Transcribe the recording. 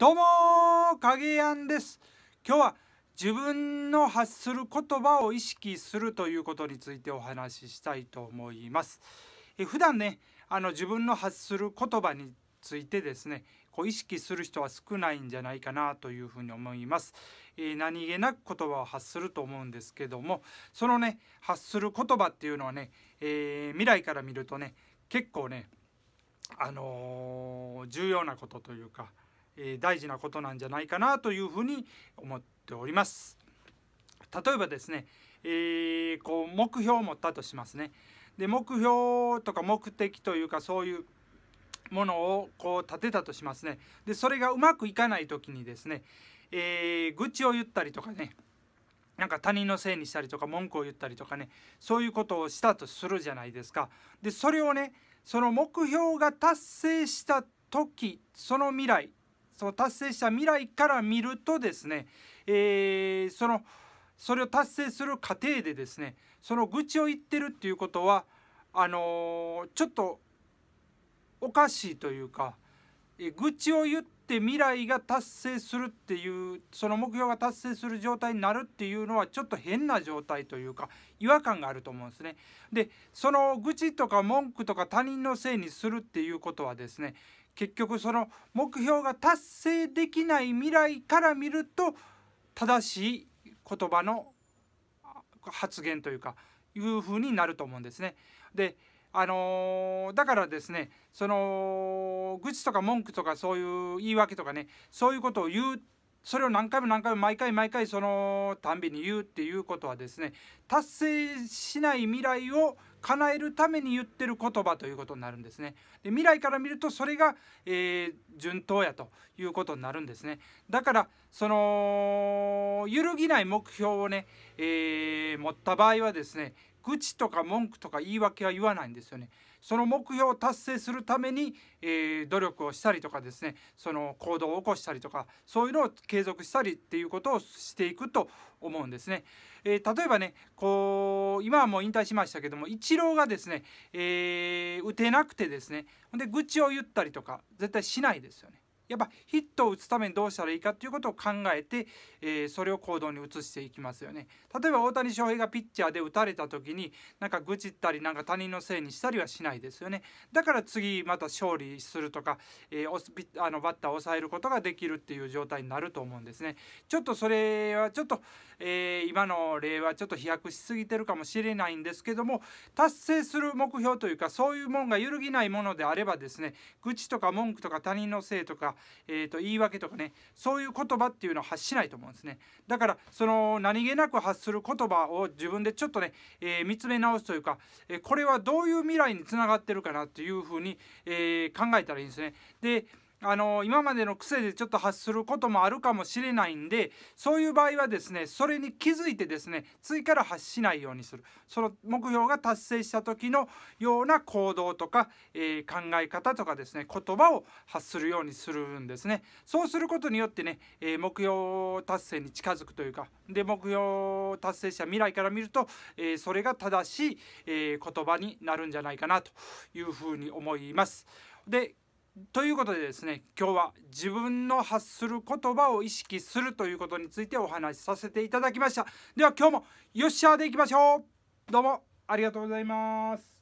どうもー影やんです今日は自分の発する言葉を意識するということについてお話ししたいと思いますえ普段ねあの自分の発する言葉についてですねこう意識する人は少ないんじゃないかなというふうに思います、えー、何気なく言葉を発すると思うんですけどもそのね発する言葉っていうのはね、えー、未来から見るとね結構ねあのー、重要なことというかえ大事なことなんじゃないかなというふうに思っております。例えばですね、えー、こう目標を持ったとしますね。で目標とか目的というかそういうものをこう立てたとしますね。でそれがうまくいかない時にですね、えー、愚痴を言ったりとかねなんか他人のせいにしたりとか文句を言ったりとかねそういうことをしたとするじゃないですか。でそれをねその目標が達成した時その未来その達成した未来から見るとですね、えー、そのそれを達成する過程でですねその愚痴を言ってるっていうことはあのー、ちょっとおかしいというか、えー、愚痴を言って未来が達成するっていうその目標が達成する状態になるっていうのはちょっと変な状態というか違和感があると思うんですね。でその愚痴とか文句とか他人のせいにするっていうことはですね結局その目標が達成できない未来から見ると正しい言葉の発言というかいうふうになると思うんですね。であのー、だからですねその愚痴とか文句とかそういう言い訳とかねそういうことを言うそれを何回も何回も毎回毎回そのたんびに言うっていうことはですね達成しない未来を叶えるために言ってる言葉ということになるんですね。で未来から見るとそれが、えー、順当やということになるんですね。だからその揺るぎない目標をね、えー、持った場合はですね愚痴とか文句とか言い訳は言わないんですよね。その目標を達成するために、えー、努力をしたりとかですねその行動を起こしたりとかそういうのを継続したりっていうことをしていくと思うんですね。えー、例えばねこう今はもう引退しましたけどもイチローがですね、えー、打てなくてですねほんで愚痴を言ったりとか絶対しないですよね。やっぱヒットを打つためにどうしたらいいかっていうことを考えて、えー、それを行動に移していきますよね例えば大谷翔平がピッチャーで打たれた時になんか愚痴ったりなんか他人のせいにしたりはしないですよねだから次また勝利するとか、えー、あのバッターを抑えることができるっていう状態になると思うんですねちょっとそれはちょっと、えー、今の例はちょっと飛躍しすぎてるかもしれないんですけども達成する目標というかそういうもんが揺るぎないものであればですね愚痴とか文句とか他人のせいとかえー、と言い訳とかねそういう言葉っていうのを発しないと思うんですねだからその何気なく発する言葉を自分でちょっとね、えー、見つめ直すというか、えこれはどういう未来につながってるかなっていうふうに、え考えたらいいんですねであの今までの癖でちょっと発することもあるかもしれないんでそういう場合はですねそれに気づいてですね次から発しないようにするその目標が達成した時のような行動とか、えー、考え方とかですね言葉を発するようにするんですねそうすることによってね、えー、目標達成に近づくというかで目標達成した未来から見ると、えー、それが正しい、え言葉になるんじゃないかなというふうに思います。でということでですね今日は自分の発する言葉を意識するということについてお話しさせていただきましたでは今日もよっしゃーでいきましょうどうもありがとうございます